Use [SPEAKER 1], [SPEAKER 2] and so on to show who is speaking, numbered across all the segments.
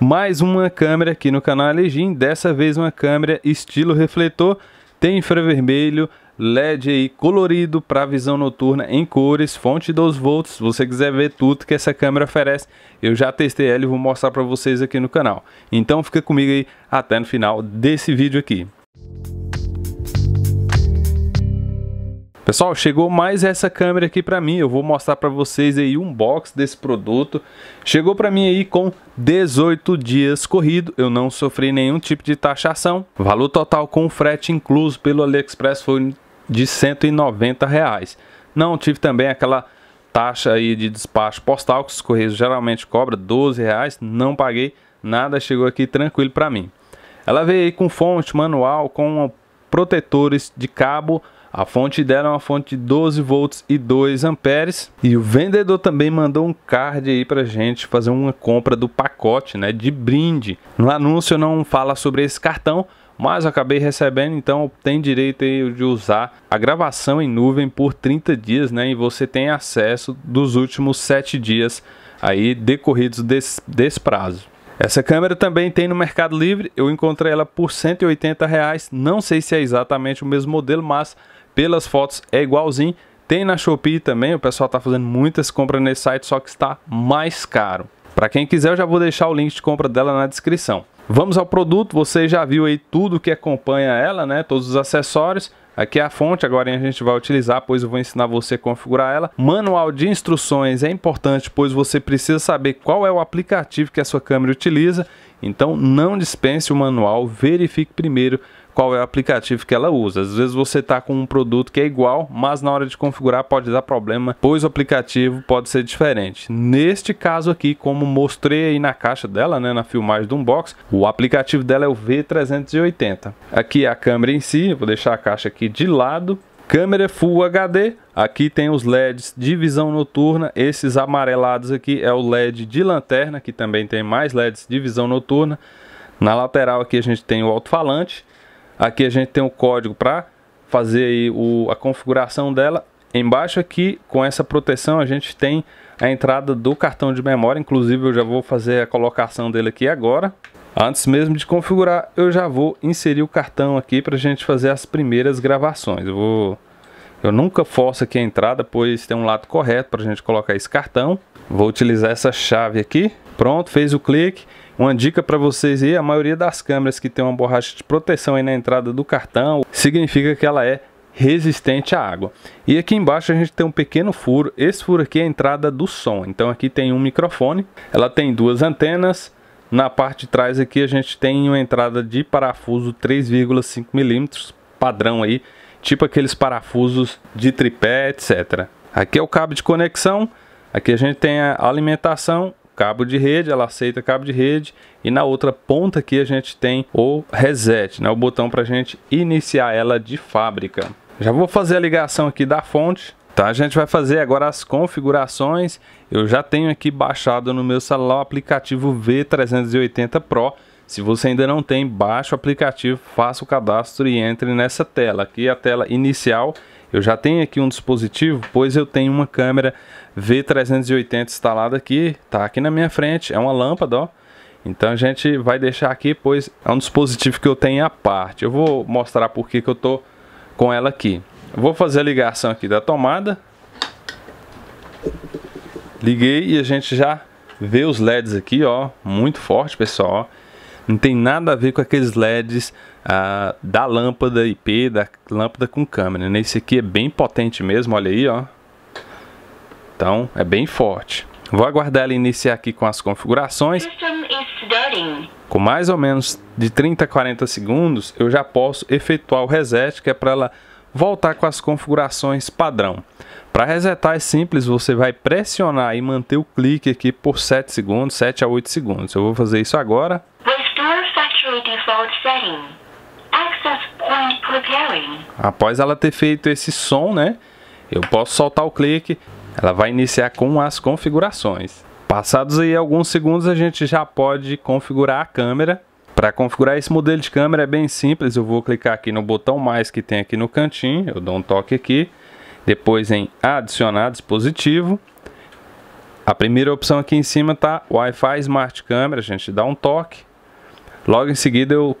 [SPEAKER 1] mais uma câmera aqui no canal Alegim, dessa vez uma câmera estilo refletor, tem infravermelho, LED aí colorido para visão noturna em cores, fonte 12 volts, se você quiser ver tudo que essa câmera oferece, eu já testei ela e vou mostrar para vocês aqui no canal. Então fica comigo aí até no final desse vídeo aqui. Pessoal, chegou mais essa câmera aqui para mim, eu vou mostrar para vocês aí um box desse produto. Chegou para mim aí com 18 dias corrido, eu não sofri nenhum tipo de taxação. valor total com frete incluso pelo AliExpress foi de 190 reais. Não tive também aquela taxa aí de despacho postal que os correios geralmente cobra 12 reais, não paguei nada, chegou aqui tranquilo para mim. Ela veio aí com fonte, manual, com protetores de cabo, a fonte dela é uma fonte de 12 volts e 2 amperes. E o vendedor também mandou um card aí para gente fazer uma compra do pacote, né, de brinde. No anúncio não fala sobre esse cartão, mas acabei recebendo, então tem direito de usar a gravação em nuvem por 30 dias, né? E você tem acesso dos últimos 7 dias aí decorridos desse, desse prazo. Essa câmera também tem no Mercado Livre, eu encontrei ela por 180 reais, não sei se é exatamente o mesmo modelo, mas pelas fotos, é igualzinho. Tem na Shopee também, o pessoal está fazendo muitas compras nesse site, só que está mais caro. Para quem quiser, eu já vou deixar o link de compra dela na descrição. Vamos ao produto, você já viu aí tudo que acompanha ela, né? Todos os acessórios. Aqui é a fonte, agora a gente vai utilizar, pois eu vou ensinar você a configurar ela. Manual de instruções é importante, pois você precisa saber qual é o aplicativo que a sua câmera utiliza. Então não dispense o manual, verifique primeiro qual é o aplicativo que ela usa. Às vezes você está com um produto que é igual, mas na hora de configurar pode dar problema, pois o aplicativo pode ser diferente. Neste caso aqui, como mostrei aí na caixa dela, né, na filmagem do unbox, o aplicativo dela é o V380. Aqui é a câmera em si, vou deixar a caixa aqui de lado. Câmera Full HD, Aqui tem os LEDs de visão noturna, esses amarelados aqui é o LED de lanterna, que também tem mais LEDs de visão noturna. Na lateral aqui a gente tem o alto-falante Aqui a gente tem o código para fazer o, a configuração dela. Embaixo aqui, com essa proteção, a gente tem a entrada do cartão de memória. Inclusive, eu já vou fazer a colocação dele aqui agora. Antes mesmo de configurar, eu já vou inserir o cartão aqui para a gente fazer as primeiras gravações. Eu, vou... eu nunca forço aqui a entrada, pois tem um lado correto para a gente colocar esse cartão. Vou utilizar essa chave aqui. Pronto, fez o clique. Uma dica para vocês aí, a maioria das câmeras que tem uma borracha de proteção aí na entrada do cartão, significa que ela é resistente à água. E aqui embaixo a gente tem um pequeno furo, esse furo aqui é a entrada do som. Então aqui tem um microfone, ela tem duas antenas, na parte de trás aqui a gente tem uma entrada de parafuso 3,5 milímetros, padrão aí, tipo aqueles parafusos de tripé, etc. Aqui é o cabo de conexão, aqui a gente tem a alimentação cabo de rede, ela aceita cabo de rede e na outra ponta aqui a gente tem o reset, né, o botão para a gente iniciar ela de fábrica. Já vou fazer a ligação aqui da fonte, tá? A gente vai fazer agora as configurações. Eu já tenho aqui baixado no meu celular o aplicativo V380 Pro, se você ainda não tem, baixe o aplicativo, faça o cadastro e entre nessa tela. Aqui é a tela inicial eu já tenho aqui um dispositivo, pois eu tenho uma câmera V380 instalada aqui, tá aqui na minha frente, é uma lâmpada, ó. Então a gente vai deixar aqui, pois é um dispositivo que eu tenho à parte. Eu vou mostrar por que eu tô com ela aqui. Eu vou fazer a ligação aqui da tomada. Liguei e a gente já vê os LEDs aqui, ó, muito forte, pessoal. Não tem nada a ver com aqueles LEDs da lâmpada IP, da lâmpada com câmera. Nesse né? aqui é bem potente mesmo, olha aí, ó. Então, é bem forte. Vou aguardar ela iniciar aqui com as configurações. Com mais ou menos de 30 a 40 segundos, eu já posso efetuar o reset, que é para ela voltar com as configurações padrão. Para resetar é simples, você vai pressionar e manter o clique aqui por 7 segundos, 7 a 8 segundos. Eu vou fazer isso agora. Restore Factory Default Após ela ter feito esse som, né? Eu posso soltar o clique. Ela vai iniciar com as configurações. Passados aí alguns segundos, a gente já pode configurar a câmera. Para configurar esse modelo de câmera é bem simples. Eu vou clicar aqui no botão mais que tem aqui no cantinho. Eu dou um toque aqui. Depois em adicionar dispositivo. A primeira opção aqui em cima está Wi-Fi Smart Camera. A gente dá um toque. Logo em seguida eu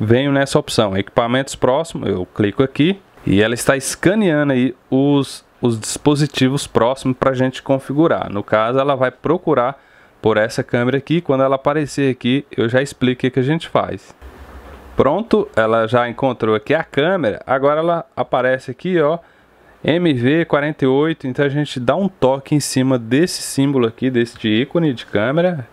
[SPEAKER 1] venho nessa opção, equipamentos próximos, eu clico aqui e ela está escaneando aí os, os dispositivos próximos para a gente configurar. No caso, ela vai procurar por essa câmera aqui, quando ela aparecer aqui, eu já explico o que a gente faz. Pronto, ela já encontrou aqui a câmera, agora ela aparece aqui, ó, MV48, então a gente dá um toque em cima desse símbolo aqui, deste ícone de câmera.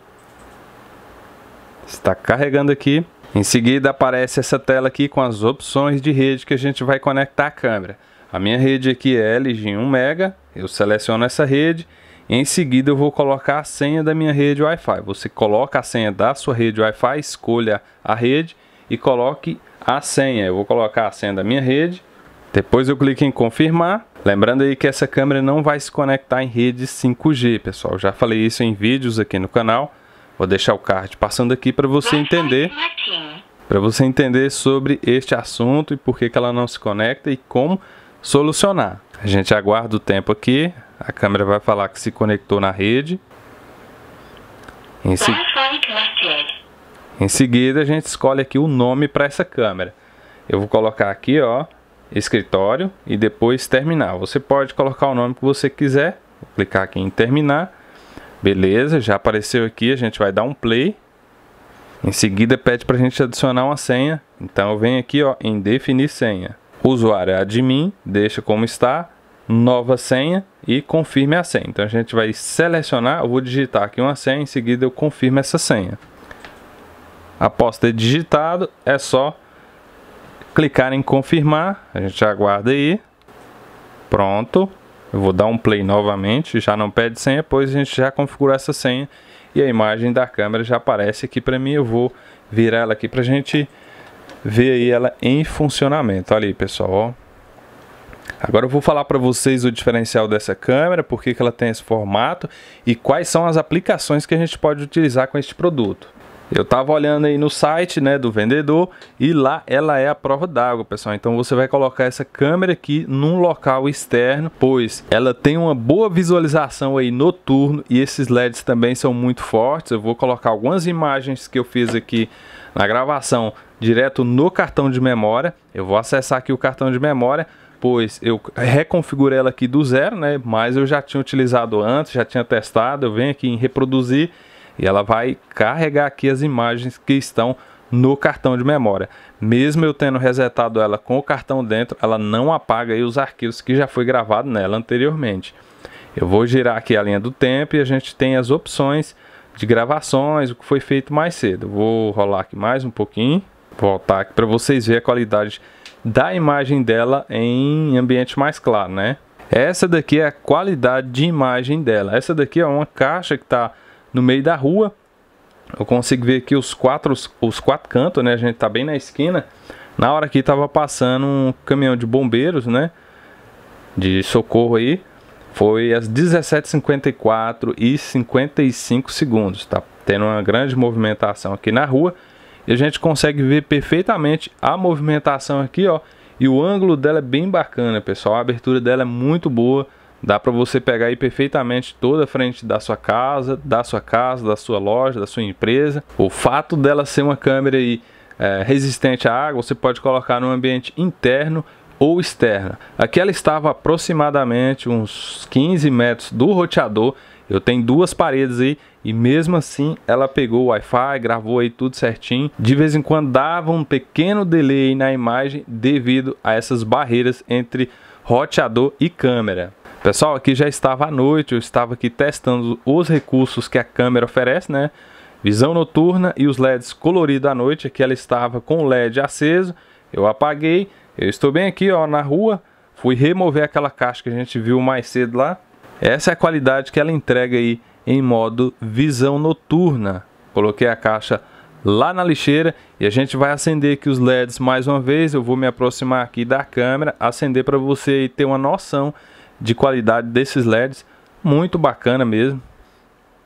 [SPEAKER 1] Está carregando aqui. Em seguida aparece essa tela aqui com as opções de rede que a gente vai conectar a câmera. A minha rede aqui é LG 1 mega, eu seleciono essa rede em seguida eu vou colocar a senha da minha rede Wi-Fi. Você coloca a senha da sua rede Wi-Fi, escolha a rede e coloque a senha. Eu vou colocar a senha da minha rede. Depois eu clico em confirmar. Lembrando aí que essa câmera não vai se conectar em rede 5G, pessoal. Já falei isso em vídeos aqui no canal. Vou deixar o card passando aqui para você entender para você entender sobre este assunto e por que, que ela não se conecta e como solucionar. A gente aguarda o tempo aqui, a câmera vai falar que se conectou na rede. Em, se... em seguida a gente escolhe aqui o nome para essa câmera. Eu vou colocar aqui, ó, escritório e depois terminal. Você pode colocar o nome que você quiser. Vou clicar aqui em terminar Beleza, já apareceu aqui, a gente vai dar um play. Em seguida pede para a gente adicionar uma senha. Então eu venho aqui ó, em definir senha. Usuário é admin, deixa como está, nova senha e confirme a senha. Então a gente vai selecionar, eu vou digitar aqui uma senha, em seguida eu confirmo essa senha. Após ter digitado, é só clicar em confirmar, a gente aguarda aí. Pronto, eu vou dar um play novamente, já não pede senha, pois a gente já configurou essa senha e a imagem da câmera já aparece aqui para mim. Eu vou virar ela aqui para a gente ver aí ela em funcionamento. Olha aí, pessoal. Ó. Agora eu vou falar para vocês o diferencial dessa câmera, por que ela tem esse formato e quais são as aplicações que a gente pode utilizar com este produto. Eu tava olhando aí no site, né, do vendedor e lá ela é a prova d'água, pessoal. Então você vai colocar essa câmera aqui num local externo, pois ela tem uma boa visualização aí noturno e esses LEDs também são muito fortes. Eu vou colocar algumas imagens que eu fiz aqui na gravação direto no cartão de memória. Eu vou acessar aqui o cartão de memória pois eu reconfigurei ela aqui do zero, né? Mas eu já tinha utilizado antes, já tinha testado, eu venho aqui em reproduzir e ela vai carregar aqui as imagens que estão no cartão de memória. Mesmo eu tendo resetado ela com o cartão dentro, ela não apaga os arquivos que já foi gravado nela anteriormente. Eu vou girar aqui a linha do tempo e a gente tem as opções de gravações, o que foi feito mais cedo. Vou rolar aqui mais um pouquinho, voltar aqui para vocês verem a qualidade da imagem dela em ambiente mais claro, né? Essa daqui é a qualidade de imagem dela. Essa daqui é uma caixa que está no meio da rua. Eu consigo ver aqui os quatro, os, quatro cantos, né? A gente tá bem na esquina. Na hora que tava passando um caminhão de bombeiros, né? De socorro aí. Foi às 17h54 e 55 segundos. Tá tendo uma grande movimentação aqui na rua. E a gente consegue ver perfeitamente a movimentação aqui, ó. E o ângulo dela é bem bacana, pessoal. A abertura dela é muito boa. Dá para você pegar aí perfeitamente toda a frente da sua casa, da sua casa, da sua loja, da sua empresa. O fato dela ser uma câmera aí é, resistente à água, você pode colocar no ambiente interno ou externo. Aqui ela estava aproximadamente uns 15 metros do roteador. Eu tenho duas paredes aí e mesmo assim ela pegou o Wi-Fi, gravou aí tudo certinho. De vez em quando dava um pequeno delay na imagem devido a essas barreiras entre roteador e câmera. Pessoal, aqui já estava à noite, eu estava aqui testando os recursos que a câmera oferece, né? Visão noturna e os LEDs coloridos à noite, aqui ela estava com o LED aceso, eu apaguei, eu estou bem aqui ó, na rua, fui remover aquela caixa que a gente viu mais cedo lá. Essa é a qualidade que ela entrega aí em modo visão noturna. Coloquei a caixa lá na lixeira e a gente vai acender aqui os LEDs mais uma vez. Eu vou me aproximar aqui da câmera, acender para você ter uma noção de qualidade desses LEDs, muito bacana mesmo.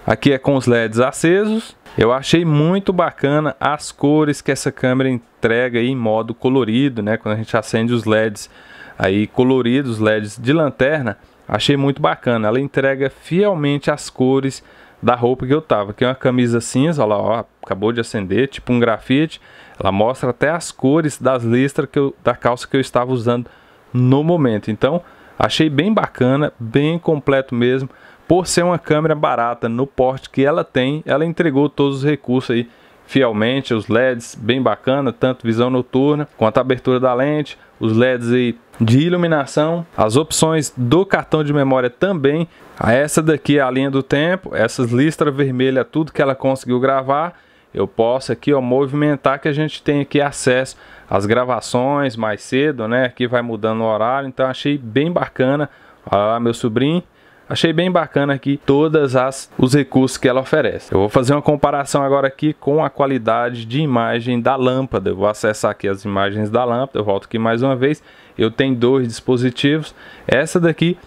[SPEAKER 1] Aqui é com os LEDs acesos. Eu achei muito bacana as cores que essa câmera entrega em modo colorido, né? Quando a gente acende os LEDs aí coloridos, LEDs de lanterna, achei muito bacana. Ela entrega fielmente as cores da roupa que eu tava. Aqui é uma camisa cinza, olha lá, ó, acabou de acender, tipo um grafite. Ela mostra até as cores das listras que eu, da calça que eu estava usando no momento. Então, Achei bem bacana, bem completo mesmo. Por ser uma câmera barata no porte que ela tem, ela entregou todos os recursos aí fielmente, os LEDs bem bacana, tanto visão noturna quanto abertura da lente, os LEDs aí de iluminação, as opções do cartão de memória também. Essa daqui é a linha do tempo, essas listras vermelhas, tudo que ela conseguiu gravar, eu posso aqui ó, movimentar que a gente tem aqui acesso as gravações mais cedo, né? Aqui vai mudando o horário, então achei bem bacana. Olha meu sobrinho. Achei bem bacana aqui todas as os recursos que ela oferece. Eu vou fazer uma comparação agora aqui com a qualidade de imagem da lâmpada. Eu vou acessar aqui as imagens da lâmpada. Eu volto aqui mais uma vez. Eu tenho dois dispositivos. Essa daqui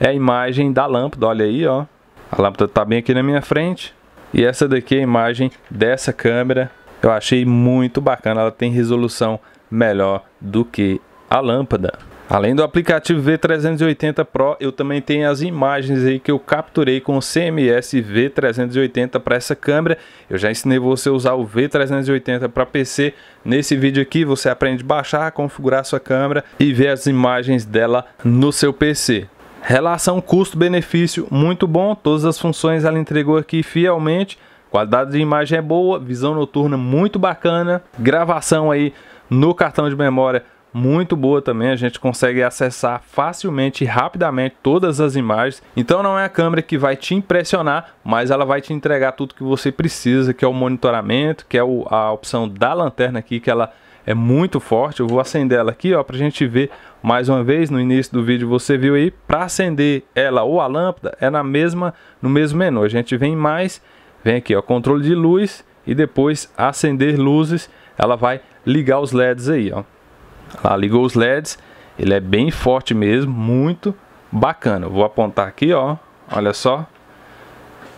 [SPEAKER 1] é a imagem da lâmpada. Olha aí, ó. A lâmpada está bem aqui na minha frente. E essa daqui é a imagem dessa câmera eu achei muito bacana, ela tem resolução melhor do que a lâmpada. Além do aplicativo V380 Pro, eu também tenho as imagens aí que eu capturei com o CMS V380 para essa câmera. Eu já ensinei você a usar o V380 para PC. Nesse vídeo aqui você aprende a baixar, configurar sua câmera e ver as imagens dela no seu PC. Relação custo-benefício muito bom, todas as funções ela entregou aqui fielmente. Qualidade de imagem é boa, visão noturna muito bacana, gravação aí no cartão de memória muito boa também, a gente consegue acessar facilmente e rapidamente todas as imagens. Então não é a câmera que vai te impressionar, mas ela vai te entregar tudo que você precisa, que é o monitoramento, que é o, a opção da lanterna aqui, que ela é muito forte. Eu vou acender ela aqui, ó, a gente ver mais uma vez no início do vídeo, você viu aí, para acender ela ou a lâmpada é na mesma no mesmo menu. A gente vem mais vem aqui, ó, controle de luz e depois acender luzes, ela vai ligar os LEDs aí, ó. ligou os LEDs, ele é bem forte mesmo, muito bacana. Vou apontar aqui, ó, olha só,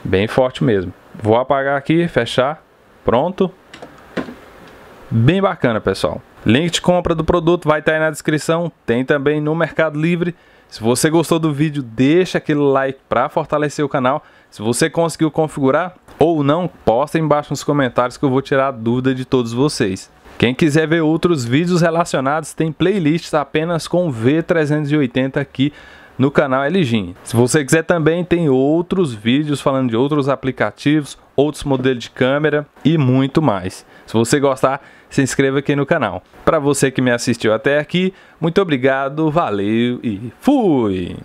[SPEAKER 1] bem forte mesmo. Vou apagar aqui, fechar, pronto. Bem bacana, pessoal. Link de compra do produto vai estar aí na descrição. Tem também no Mercado Livre. Se você gostou do vídeo, deixa aquele like para fortalecer o canal. Se você conseguiu configurar ou não, posta embaixo nos comentários que eu vou tirar a dúvida de todos vocês. Quem quiser ver outros vídeos relacionados, tem playlists apenas com V380 aqui no canal Elgin. Se você quiser também, tem outros vídeos falando de outros aplicativos, outros modelos de câmera e muito mais. Se você gostar, se inscreva aqui no canal. Para você que me assistiu até aqui, muito obrigado, valeu e fui!